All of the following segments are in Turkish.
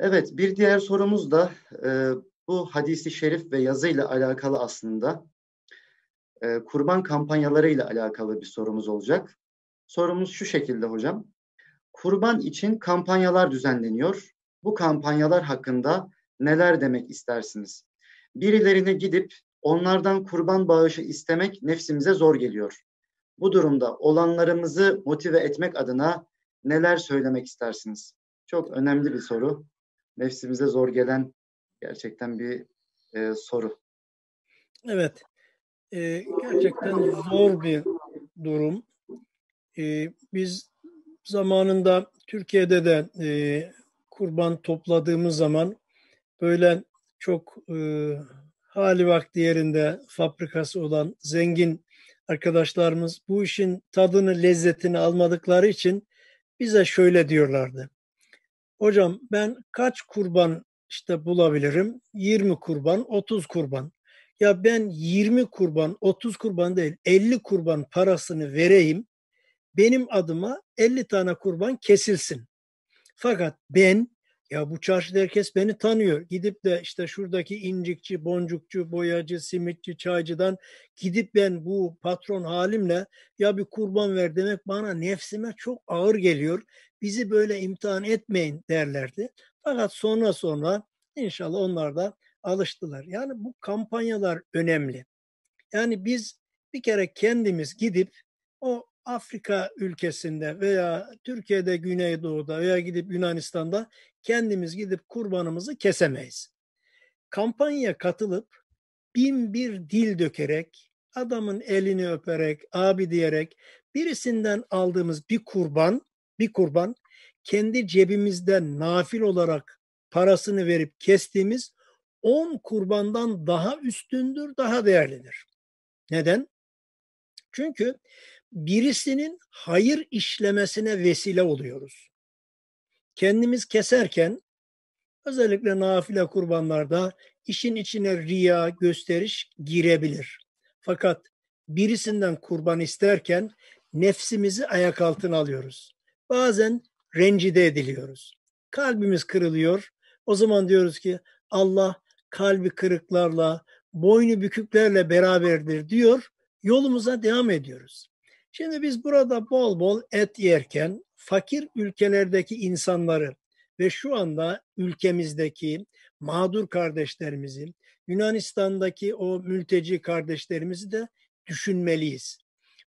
Evet, bir diğer sorumuz da e, bu hadisi şerif ve yazıyla alakalı aslında. E, kurban ile alakalı bir sorumuz olacak. Sorumuz şu şekilde hocam. Kurban için kampanyalar düzenleniyor. Bu kampanyalar hakkında neler demek istersiniz? Birilerine gidip onlardan kurban bağışı istemek nefsimize zor geliyor. Bu durumda olanlarımızı motive etmek adına neler söylemek istersiniz? Çok önemli bir soru nefsimize zor gelen gerçekten bir e, soru. Evet. E, gerçekten zor bir durum. E, biz zamanında Türkiye'de de e, kurban topladığımız zaman böyle çok e, hali vakti yerinde fabrikası olan zengin arkadaşlarımız bu işin tadını, lezzetini almadıkları için bize şöyle diyorlardı. Hocam ben kaç kurban işte bulabilirim? 20 kurban, 30 kurban. Ya ben 20 kurban, 30 kurban değil 50 kurban parasını vereyim. Benim adıma 50 tane kurban kesilsin. Fakat ben ya bu çarşıda herkes beni tanıyor. Gidip de işte şuradaki incikçi, boncukçu, boyacı, simitçi, çaycıdan gidip ben bu patron halimle ya bir kurban ver demek bana nefsime çok ağır geliyor. Bizi böyle imtihan etmeyin derlerdi. Fakat sonra sonra inşallah onlar da alıştılar. Yani bu kampanyalar önemli. Yani biz bir kere kendimiz gidip o Afrika ülkesinde veya Türkiye'de Güneydoğu'da veya gidip Yunanistan'da kendimiz gidip kurbanımızı kesemeyiz. Kampanya katılıp bin bir dil dökerek, adamın elini öperek, abi diyerek birisinden aldığımız bir kurban, bir kurban kendi cebimizden nafil olarak parasını verip kestiğimiz 10 kurbandan daha üstündür, daha değerlidir. Neden? Çünkü birisinin hayır işlemesine vesile oluyoruz. Kendimiz keserken özellikle nafile kurbanlarda işin içine riya, gösteriş girebilir. Fakat birisinden kurban isterken nefsimizi ayak altına alıyoruz. Bazen rencide ediliyoruz. Kalbimiz kırılıyor. O zaman diyoruz ki Allah kalbi kırıklarla, boynu büküklerle beraberdir diyor. Yolumuza devam ediyoruz. Şimdi biz burada bol bol et yerken fakir ülkelerdeki insanları ve şu anda ülkemizdeki mağdur kardeşlerimizi, Yunanistan'daki o mülteci kardeşlerimizi de düşünmeliyiz.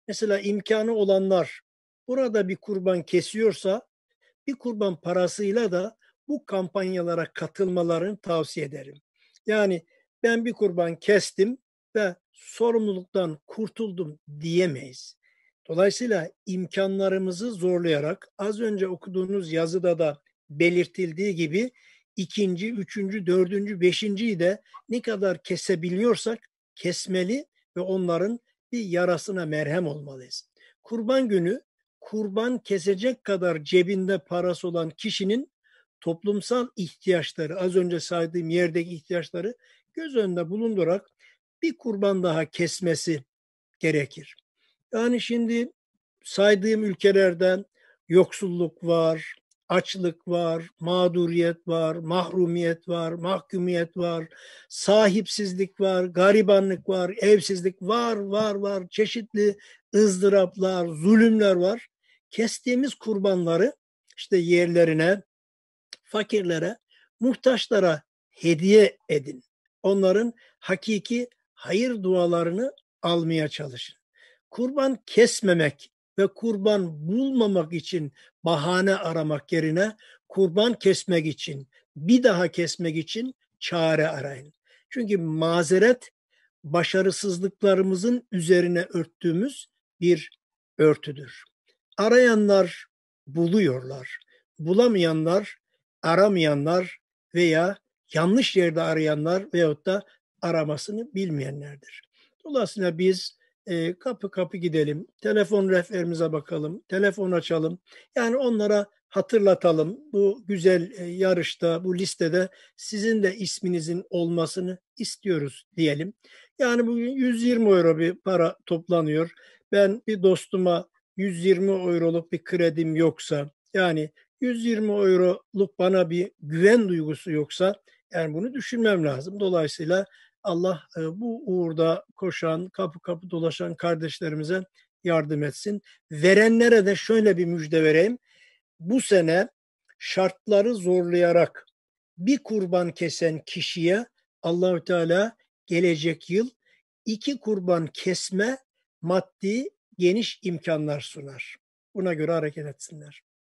Mesela imkanı olanlar burada bir kurban kesiyorsa bir kurban parasıyla da bu kampanyalara katılmalarını tavsiye ederim. Yani ben bir kurban kestim ve sorumluluktan kurtuldum diyemeyiz. Dolayısıyla imkanlarımızı zorlayarak az önce okuduğunuz yazıda da belirtildiği gibi ikinci, üçüncü, dördüncü, beşinciyi de ne kadar kesebiliyorsak kesmeli ve onların bir yarasına merhem olmalıyız. Kurban günü kurban kesecek kadar cebinde parası olan kişinin toplumsal ihtiyaçları, az önce saydığım yerdeki ihtiyaçları göz önünde bulundurarak bir kurban daha kesmesi gerekir. Yani şimdi saydığım ülkelerden yoksulluk var, açlık var, mağduriyet var, mahrumiyet var, mahkumiyet var, sahipsizlik var, garibanlık var, evsizlik var, var, var. Çeşitli ızdıraplar, zulümler var. Kestiğimiz kurbanları işte yerlerine, fakirlere, muhtaçlara hediye edin. Onların hakiki hayır dualarını almaya çalışın kurban kesmemek ve kurban bulmamak için bahane aramak yerine kurban kesmek için, bir daha kesmek için çare arayın. Çünkü mazeret başarısızlıklarımızın üzerine örttüğümüz bir örtüdür. Arayanlar buluyorlar. Bulamayanlar, aramayanlar veya yanlış yerde arayanlar veyahut da aramasını bilmeyenlerdir. Dolayısıyla biz e, kapı kapı gidelim, telefon rehberimize bakalım, telefon açalım. Yani onlara hatırlatalım bu güzel e, yarışta, bu listede sizin de isminizin olmasını istiyoruz diyelim. Yani bugün 120 euro bir para toplanıyor. Ben bir dostuma 120 euroluk bir kredim yoksa yani 120 euroluk bana bir güven duygusu yoksa yani bunu düşünmem lazım. Dolayısıyla Allah e, bu uğurda koşan, kapı kapı dolaşan kardeşlerimize yardım etsin. Verenlere de şöyle bir müjde vereyim. Bu sene şartları zorlayarak bir kurban kesen kişiye Allahü Teala gelecek yıl iki kurban kesme maddi geniş imkanlar sunar. Buna göre hareket etsinler.